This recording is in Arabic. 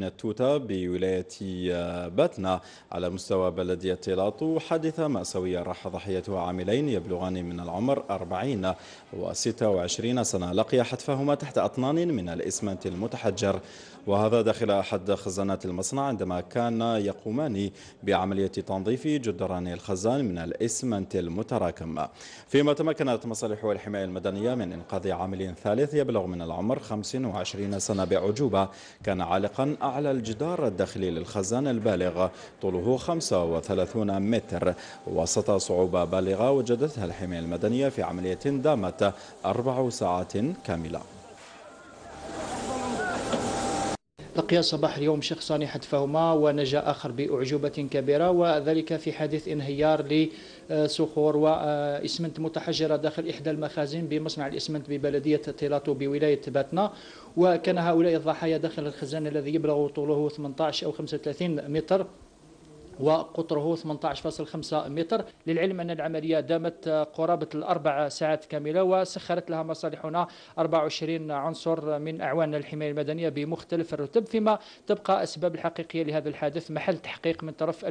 من بولاية آه، باتنا على مستوى بلدية تيلاطو حادثة مأساوية راح ضحيتها عاملين يبلغان من العمر 40 و 26 سنة لقي حتفهما تحت أطنان من الإسمنت المتحجر وهذا داخل أحد خزانات المصنع عندما كان يقومان بعملية تنظيف جدران الخزان من الإسمنت المتراكم فيما تمكنت مصالح الحماية المدنية من إنقاذ عامل ثالث يبلغ من العمر 25 سنة بعجوبة كان عالقا أعلى الجدار الداخلي للخزان البالغ طوله 35 متر وسط صعوبة بالغة وجدتها الحماية المدنية في عملية دامت أربع ساعات كاملة لقي صباح اليوم شخصان حتفهما ونجا آخر بأعجوبة كبيرة وذلك في حادث انهيار لصخور وإسمنت آه، متحجرة داخل إحدى المخازن بمصنع الإسمنت ببلدية تيلاتو بولاية باتنا وكان هؤلاء الضحايا داخل الخزان الذي يبلغ طوله 18 أو 35 متر وقطره 18.5 متر للعلم أن العملية دامت قرابة الأربع ساعات كاملة وسخرت لها مصالحنا 24 عنصر من أعوان الحماية المدنية بمختلف الرتب فيما تبقى أسباب الحقيقية لهذا الحادث محل تحقيق من طرف